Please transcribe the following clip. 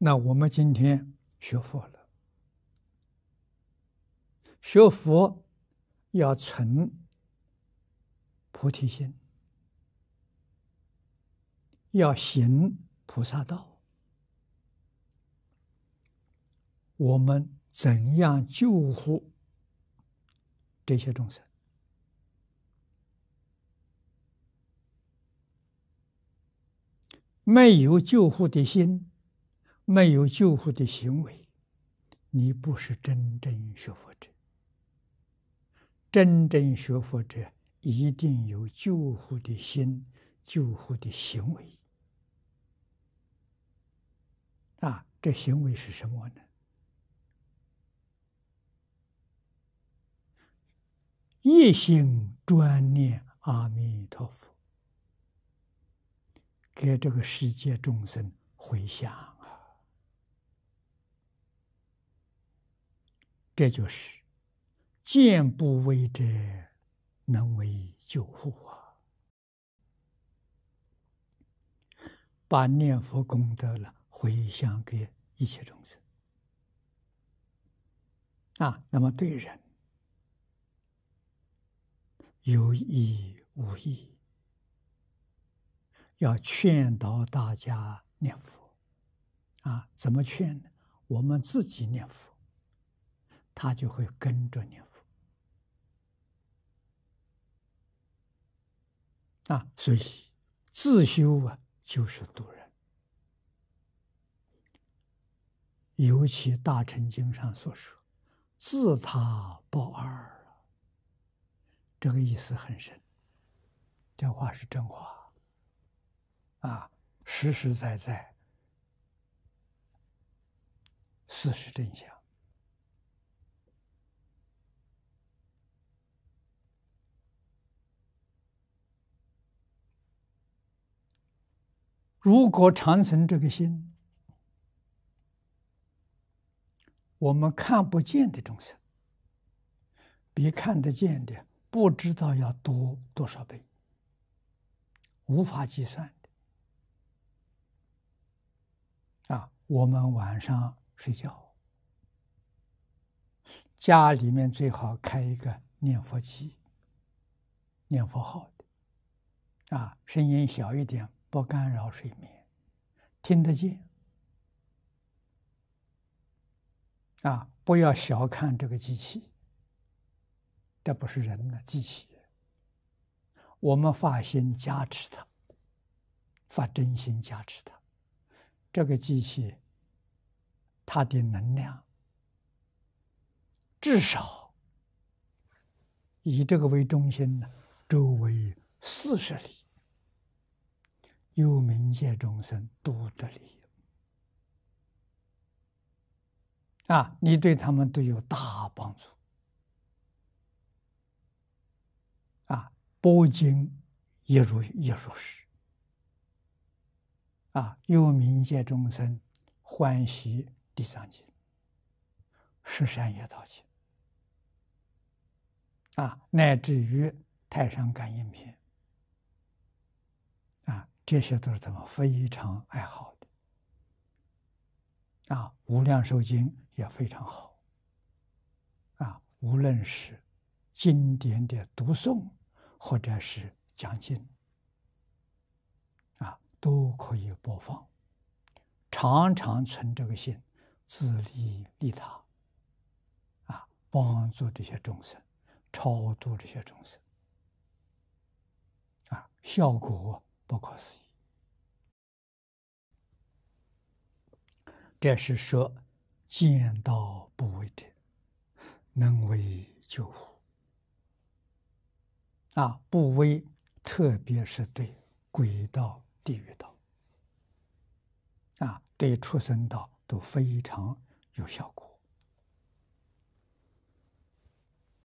那我们今天学佛了，学佛要成菩提心，要行菩萨道。我们怎样救护这些众生？没有救护的心。没有救护的行为，你不是真正学佛者。真正学佛者一定有救护的心、救护的行为。啊，这行为是什么呢？一心专念阿弥陀佛，给这个世界众生回向。这就是见不为者，能为救护啊！把念佛功德了回向给一切众生啊！那么对人有意无意，要劝导大家念佛啊！怎么劝呢？我们自己念佛。他就会跟着念佛啊，所以自修啊就是度人。尤其《大乘经》上所说“自他报二”，这个意思很深，这话是真话，啊，实实在在，事实真相。如果常存这个心，我们看不见的众生，比看得见的不知道要多多少倍，无法计算的。啊，我们晚上睡觉，家里面最好开一个念佛机、念佛号的，啊，声音小一点。不干扰睡眠，听得见。啊，不要小看这个机器，这不是人的机器。我们发心加持它，发真心加持它，这个机器它的能量，至少以这个为中心呢，周围四十里。幽冥界众生都得利益啊！你对他们都有大帮助啊！《波经》也如也如是啊！幽冥界众生欢喜地三经、十善业道经啊，乃至于《太上感应篇》。这些都是他们非常爱好的啊，无量寿经也非常好啊，无论是经典的读诵，或者是讲经啊，都可以播放。常常存这个心，自利利他啊，帮助这些众生，超度这些众生啊，效果。不可思议，这是说见到不为者，能为救护啊，不为，特别是对鬼道、地狱道啊，对畜生道都非常有效果。